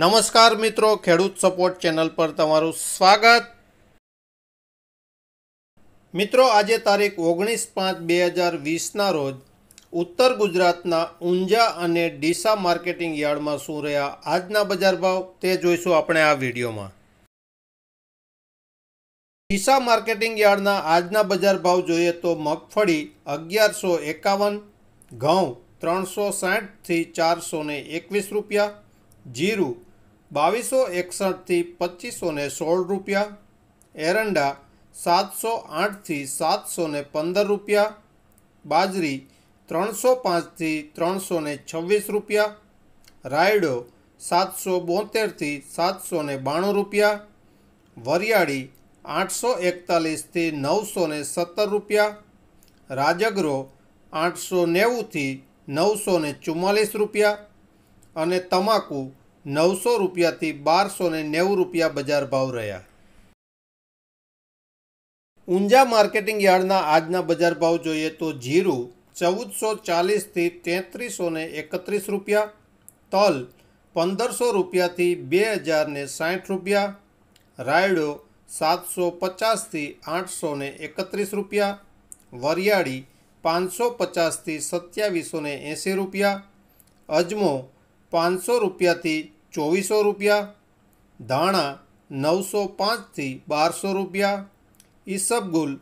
નમસ્કાર મિત્રો ખેડૂત સપોર્ટ ચેનલ પર તમારું સ્વાગત મિત્રો આજે તારીખ ઓગણીસ પાંચ બે હજાર વીસના રોજ ઉત્તર ગુજરાતના ઊંઝા અને ડીસા માર્કેટિંગ યાર્ડમાં શું રહ્યા આજના બજાર ભાવ તે જોઈશું આપણે આ વિડીયોમાં ડીસા માર્કેટિંગ યાર્ડના આજના બજાર ભાવ જોઈએ તો મગફળી અગિયારસો એકાવન ઘઉં ત્રણસો સાઠથી ચારસો એકવીસ રૂપિયા જીરું બાવીસો એકસઠથી પચીસો ને સોળ રૂપિયા એરંડા સાતસો આઠથી સાતસો ને પંદર રૂપિયા બાજરી ત્રણસો પાંચથી ત્રણસો ને છવ્વીસ રૂપિયા રાયડો સાતસો બોતેરથી સાતસો ને બાણું રૂપિયા વરિયાળી આઠસો એકતાલીસથી નવસો ને સત્તર રૂપિયા રાજગરો આઠસો નેવુંથી નવસો ને ચુમ્માલીસ રૂપિયા અને તમાકુ નવસો રૂપિયાથી બારસો ને નેવું રૂપિયા બજાર ભાવ રહ્યા ઊંઝા માર્કેટિંગ યાર્ડના આજના બજાર ભાવ જોઈએ તો જીરું ચૌદસો ચાલીસથી તેત્રીસો ને એકત્રીસ રૂપિયા તલ પંદરસો રૂપિયાથી બે હજાર ને સાઠ રૂપિયા રાયડો સાતસો પચાસથી આઠસો ને એકત્રીસ રૂપિયા વરિયાળી પાંચસો પચાસથી સત્યાવીસો ને એંસી રૂપિયા અજમો પાંચસો રૂપિયાથી ચોવીસો રૂપિયા ધાણા નવસો પાંચથી બારસો રૂપિયા ઈસબગુલ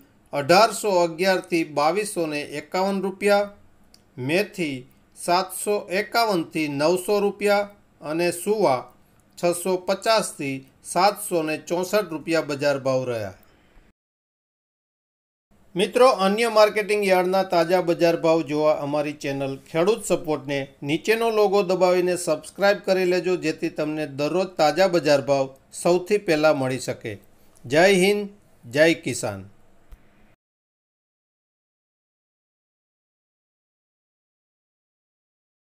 અઢારસો અગિયારથી બાવીસો ને એકાવન રૂપિયા મેથી સાતસો એકાવનથી નવસો રૂપિયા અને સુવા છસો પચાસથી સાતસો ચોસઠ રૂપિયા બજાર ભાવ રહ્યા મિત્રો અન્ય માર્કેટિંગ યાર્ડના તાજા બજાર ભાવ જોવા અમારી ચેનલ ખેડૂત સપોર્ટને નીચેનો લોગો દબાવીને સબસ્ક્રાઇબ કરી લેજો જેથી તમને દરરોજ તાજા બજાર ભાવ સૌથી પહેલાં મળી શકે જય હિન્દ જય કિસાન